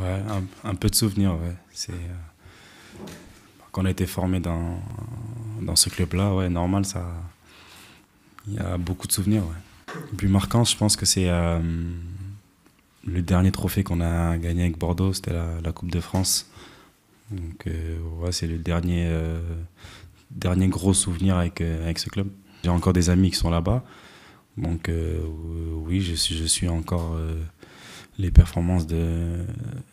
Ouais, un, peu de souvenirs, ouais. C'est, euh, quand on a été formé dans, dans ce club-là, ouais, normal, ça. Il y a beaucoup de souvenirs, ouais. Le plus marquant, je pense que c'est euh, le dernier trophée qu'on a gagné avec Bordeaux, c'était la, Coupe de France. Donc, euh, c'est le dernier, dernier gros souvenir avec, avec ce club. J'ai encore des amis qui sont là-bas. Donc, oui, je suis, je suis encore les performances de,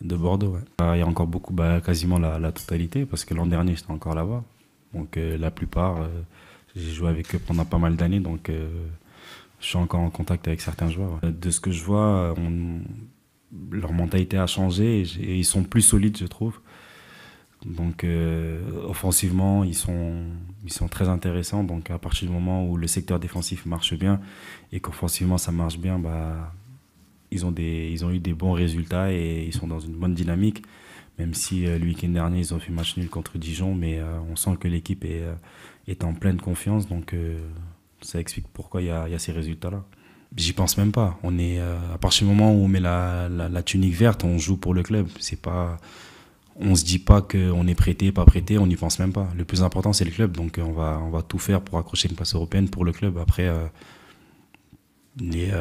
de Bordeaux. Bah, il y a encore beaucoup, bah, quasiment la, totalité, parce que l'an dernier, j'étais encore là-bas. Donc euh, la plupart, euh, j'ai joué avec eux pendant pas mal d'années, donc euh, je suis encore en contact avec certains joueurs. De ce que je vois, leur mentalité a changé et, ils sont plus solides, je trouve. Donc offensivement, ils sont, ils sont très intéressants. Donc à partir du moment où le secteur défensif marche bien et qu'offensivement ça marche bien, bah, ils ont, des, ils ont eu des bons résultats et ils sont dans une bonne dynamique. Même si euh, le week-end dernier, ils ont fait match nul contre Dijon, mais euh, on sent que l'équipe est, euh, est, en pleine confiance. Donc, ça explique pourquoi il y, a, ces résultats-là. J'y pense même pas. On est, à partir du moment où on met la, la, tunique verte, on joue pour le club. C'est pas on se dit pas qu'on est prêté, pas prêté, on n'y pense même pas. Le plus important, c'est le club. Donc, on va, on va tout faire pour accrocher une place européenne pour le club. Après, les,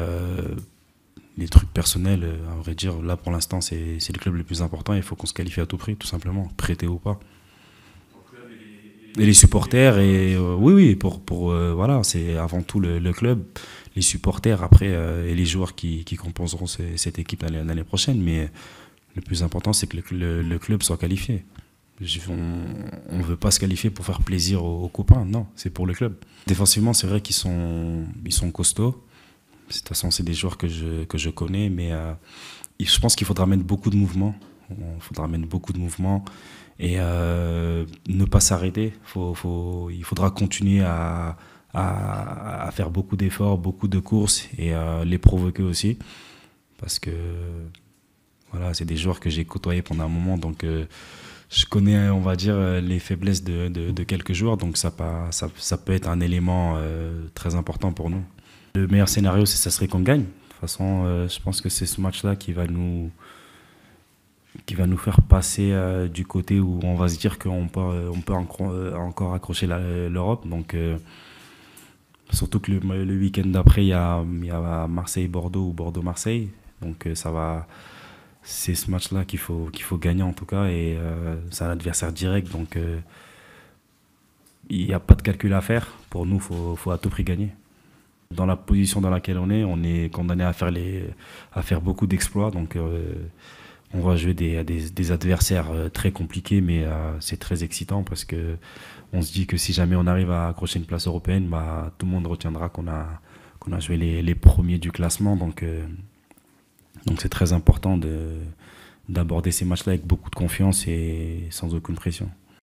les trucs personnels, euh, à vrai dire, là pour l'instant, c'est le club le plus important. Il faut qu'on se qualifie à tout prix, tout simplement, prêté ou pas. Et les supporters, et euh, oui, oui, pour, pour euh, voilà, c'est avant tout le, club, les supporters après et les joueurs qui, qui composeront cette équipe l'année prochaine. Mais le plus important, c'est que le, club soit qualifié. on ne veut pas se qualifier pour faire plaisir aux, aux copains, non, c'est pour le club. Défensivement, c'est vrai qu'ils sont, ils sont costauds de toute façon, c'est des joueurs que je, que je connais, mais euh, je pense qu'il faudra mettre beaucoup de mouvements. Il faudra mettre beaucoup de mouvements et euh, ne pas s'arrêter. Faut, il faudra continuer à, à, faire beaucoup d'efforts, beaucoup de courses et euh, les provoquer aussi. Parce que voilà, c'est des joueurs que j'ai côtoyés pendant un moment, donc je connais, on va dire, les faiblesses de, de, quelques joueurs, donc ça, ça, ça, peut être un élément très important pour nous. Le meilleur scénario, c'est ça serait qu'on gagne. De toute façon, euh, je pense que c'est ce match-là qui va nous qui va nous faire passer euh, du côté où on va se dire qu'on peut, euh, on peut encore accrocher l'Europe. Donc, surtout que le, week-end d'après, il y a, Marseille-Bordeaux ou Bordeaux-Marseille. Donc, ça va c'est ce match-là qu'il faut, qu'il faut gagner en tout cas. Et c'est un adversaire direct, donc il n'y a pas de calcul à faire. Pour nous, il faut, à tout prix gagner. Dans la position dans laquelle on est, on est condamné à faire, les, à faire beaucoup d'exploits. Donc, euh, on va jouer des, adversaires euh, très compliqués, mais euh, c'est très excitant parce que on se dit que si jamais on arrive à accrocher une place européenne, bah, tout le monde retiendra qu'on a, qu'on a joué les, premiers du classement. Donc, donc c'est très important d'aborder ces matchs-là avec beaucoup de confiance et sans aucune pression.